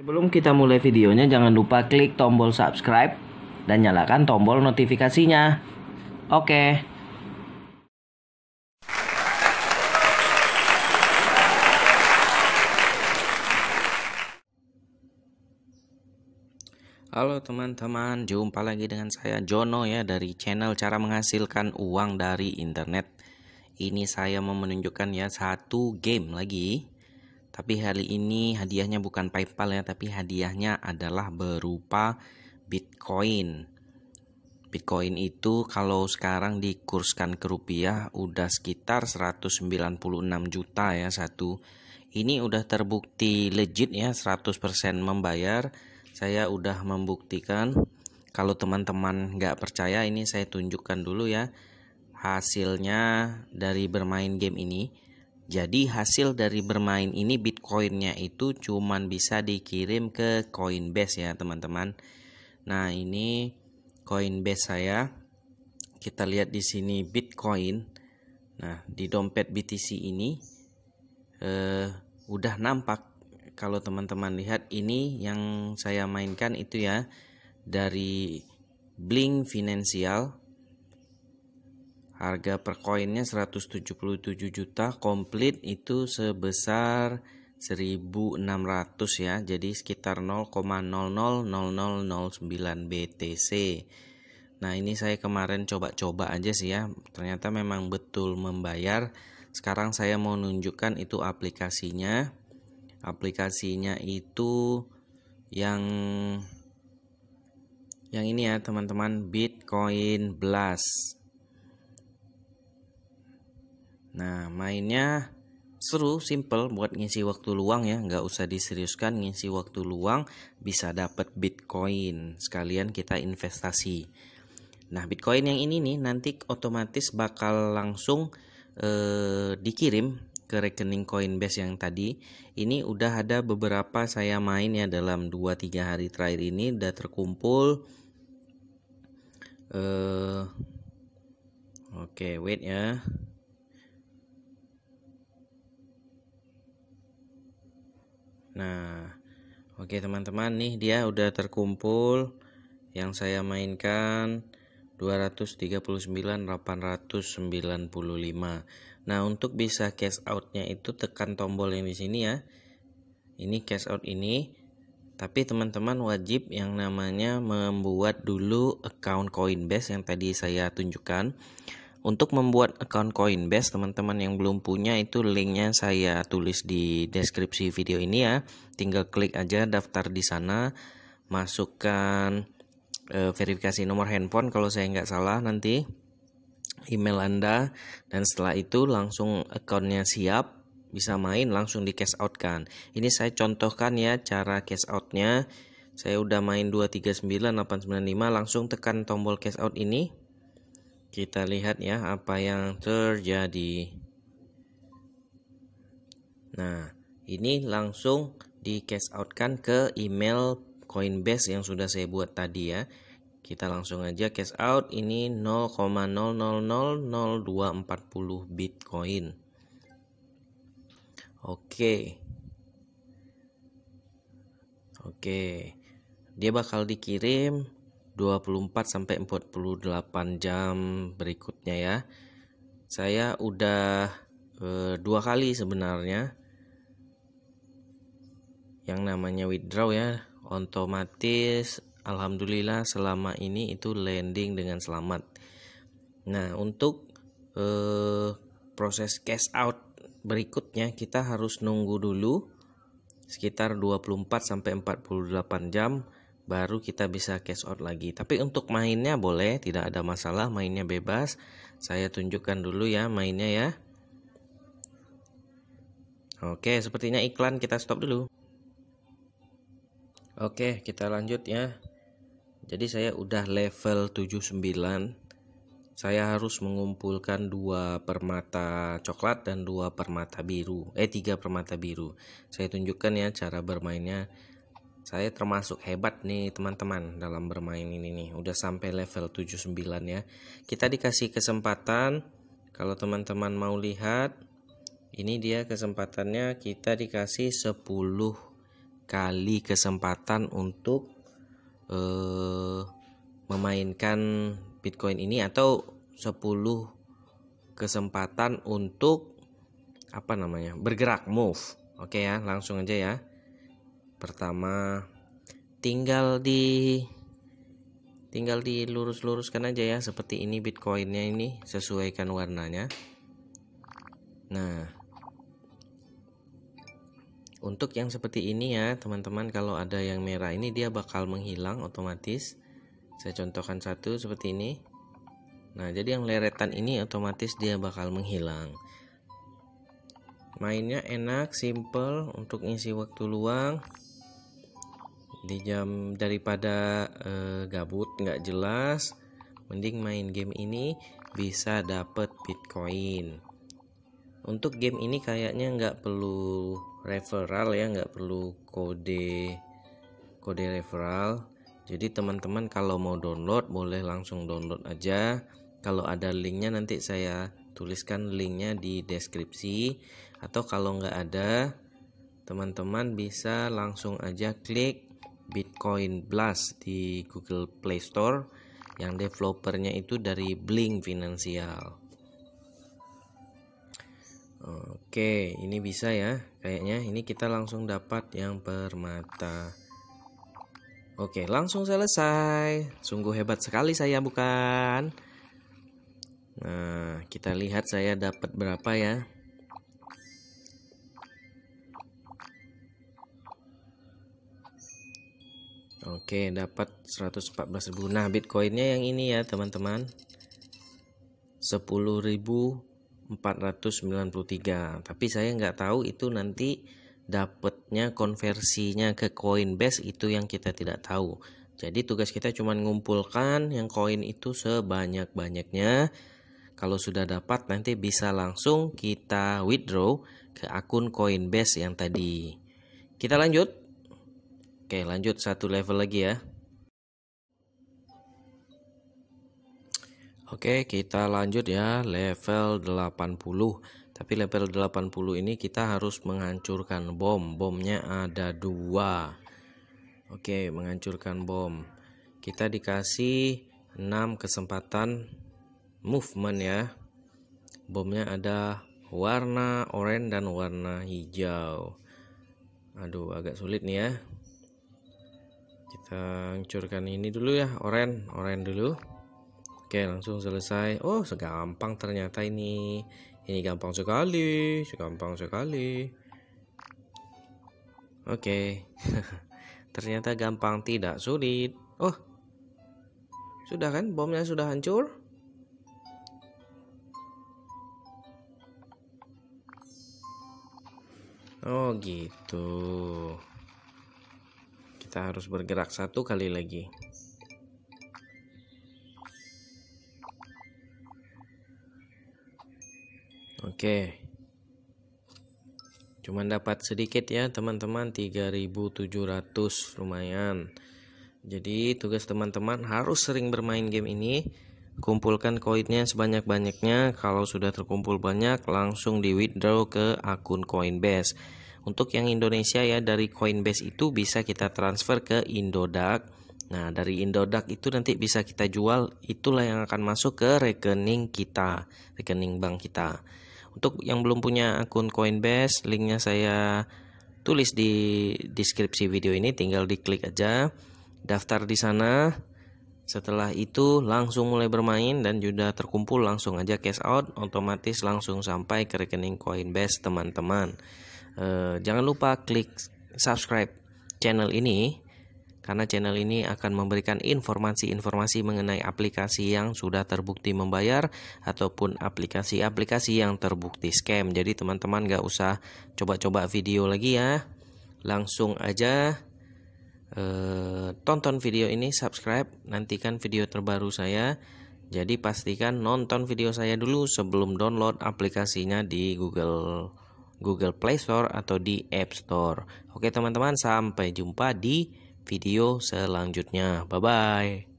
Sebelum kita mulai videonya, jangan lupa klik tombol subscribe dan nyalakan tombol notifikasinya. Oke. Halo teman-teman, jumpa lagi dengan saya Jono ya dari channel cara menghasilkan uang dari internet. Ini saya mau menunjukkan ya satu game lagi tapi hari ini hadiahnya bukan PayPal ya, tapi hadiahnya adalah berupa Bitcoin. Bitcoin itu kalau sekarang dikurskan ke rupiah udah sekitar 196 juta ya satu. Ini udah terbukti legit ya 100% membayar. Saya udah membuktikan. Kalau teman-teman nggak percaya ini saya tunjukkan dulu ya hasilnya dari bermain game ini jadi hasil dari bermain ini Bitcoinnya itu cuman bisa dikirim ke Coinbase ya teman-teman. Nah ini Coinbase saya. Kita lihat di sini Bitcoin. Nah di dompet BTC ini eh, udah nampak. Kalau teman-teman lihat ini yang saya mainkan itu ya dari Bling Financial Harga per koinnya 177 juta, komplit itu sebesar 1600 ya. Jadi sekitar 0,000009 BTC. Nah, ini saya kemarin coba-coba aja sih ya. Ternyata memang betul membayar. Sekarang saya mau nunjukkan itu aplikasinya. Aplikasinya itu yang yang ini ya, teman-teman, Bitcoin Blast. Nah, mainnya seru, simple buat ngisi waktu luang ya, nggak usah diseriuskan ngisi waktu luang bisa dapat Bitcoin sekalian kita investasi. Nah, Bitcoin yang ini nih nanti otomatis bakal langsung eh, dikirim ke rekening Coinbase yang tadi. Ini udah ada beberapa saya main ya dalam 2-3 hari terakhir ini udah terkumpul. Eh, Oke, okay, wait ya. Nah, oke okay, teman-teman nih dia udah terkumpul yang saya mainkan 239.895. Nah, untuk bisa cash outnya itu tekan tombol yang di sini ya. Ini cash out ini. Tapi teman-teman wajib yang namanya membuat dulu account Coinbase yang tadi saya tunjukkan. Untuk membuat account Coinbase, teman-teman yang belum punya itu linknya saya tulis di deskripsi video ini ya. Tinggal klik aja daftar di sana, masukkan e, verifikasi nomor handphone kalau saya nggak salah nanti, email Anda, dan setelah itu langsung accountnya siap, bisa main langsung di cash out kan. Ini saya contohkan ya cara cash outnya. Saya udah main 239895 langsung tekan tombol cash out ini kita lihat ya apa yang terjadi. Nah, ini langsung di cash out kan ke email Coinbase yang sudah saya buat tadi ya. Kita langsung aja cash out ini 0,0000240 Bitcoin. Oke. Oke. Dia bakal dikirim 24 sampai 48 jam berikutnya ya. Saya udah e, dua kali sebenarnya yang namanya withdraw ya otomatis alhamdulillah selama ini itu landing dengan selamat. Nah, untuk e, proses cash out berikutnya kita harus nunggu dulu sekitar 24 sampai 48 jam baru kita bisa cash out lagi. Tapi untuk mainnya boleh, tidak ada masalah, mainnya bebas. Saya tunjukkan dulu ya mainnya ya. Oke, sepertinya iklan kita stop dulu. Oke, kita lanjut ya. Jadi saya udah level 79. Saya harus mengumpulkan dua permata coklat dan dua permata biru. Eh, tiga permata biru. Saya tunjukkan ya cara bermainnya saya termasuk hebat nih teman-teman dalam bermain ini nih udah sampai level 79 ya kita dikasih kesempatan kalau teman-teman mau lihat ini dia kesempatannya kita dikasih 10 kali kesempatan untuk eh, memainkan Bitcoin ini atau 10 kesempatan untuk apa namanya bergerak move oke ya langsung aja ya pertama tinggal di tinggal dilurus-luruskan aja ya seperti ini bitcoinnya ini sesuaikan warnanya nah untuk yang seperti ini ya teman-teman kalau ada yang merah ini dia bakal menghilang otomatis saya contohkan satu seperti ini nah jadi yang leretan ini otomatis dia bakal menghilang mainnya enak simple untuk ngisi waktu luang di jam daripada eh, gabut nggak jelas mending main game ini bisa dapet bitcoin untuk game ini kayaknya nggak perlu referral ya nggak perlu kode kode referral jadi teman-teman kalau mau download boleh langsung download aja kalau ada linknya nanti saya tuliskan linknya di deskripsi atau kalau nggak ada teman-teman bisa langsung aja klik Bitcoin Blast di Google Play Store yang developernya itu dari Blink Finansial. Oke, ini bisa ya. Kayaknya ini kita langsung dapat yang permata. Oke, langsung selesai. Sungguh hebat sekali saya, bukan? Nah, kita lihat saya dapat berapa ya. Oke, dapat 114.000. Nah, Bitcoinnya yang ini ya, teman-teman. 10.493. Tapi saya nggak tahu itu nanti dapatnya konversinya ke Coinbase itu yang kita tidak tahu. Jadi tugas kita cuma ngumpulkan yang koin itu sebanyak-banyaknya. Kalau sudah dapat nanti bisa langsung kita withdraw ke akun Coinbase yang tadi. Kita lanjut. Oke, lanjut satu level lagi ya. Oke, kita lanjut ya level 80. Tapi level 80 ini kita harus menghancurkan bom. Bomnya ada dua. Oke, menghancurkan bom. Kita dikasih 6 kesempatan movement ya. Bomnya ada warna oranye dan warna hijau. Aduh, agak sulit nih ya kita hancurkan ini dulu ya oren oren dulu oke langsung selesai oh segampang ternyata ini ini gampang sekali segampang sekali oke ternyata gampang tidak sulit oh sudah kan bomnya sudah hancur oh gitu kita harus bergerak satu kali lagi Oke. Cuman dapat sedikit ya teman-teman 3700 lumayan. Jadi tugas teman-teman harus sering bermain game ini. Kumpulkan koinnya sebanyak-banyaknya. Kalau sudah terkumpul banyak langsung di withdraw ke akun Coinbase. Untuk yang Indonesia ya dari Coinbase itu bisa kita transfer ke Indodax. Nah, dari Indodax itu nanti bisa kita jual, itulah yang akan masuk ke rekening kita, rekening bank kita. Untuk yang belum punya akun Coinbase, linknya saya tulis di deskripsi video ini, tinggal diklik aja, daftar di sana. Setelah itu langsung mulai bermain dan sudah terkumpul langsung aja cash out, otomatis langsung sampai ke rekening Coinbase teman-teman. Eh, jangan lupa klik subscribe channel ini karena channel ini akan memberikan informasi-informasi mengenai aplikasi yang sudah terbukti membayar ataupun aplikasi-aplikasi yang terbukti scam. Jadi teman-teman gak usah coba-coba video lagi ya, langsung aja eh, tonton video ini, subscribe, nantikan video terbaru saya. Jadi pastikan nonton video saya dulu sebelum download aplikasinya di Google. Google Play Store atau di App Store. Oke teman-teman, sampai jumpa di video selanjutnya. Bye-bye.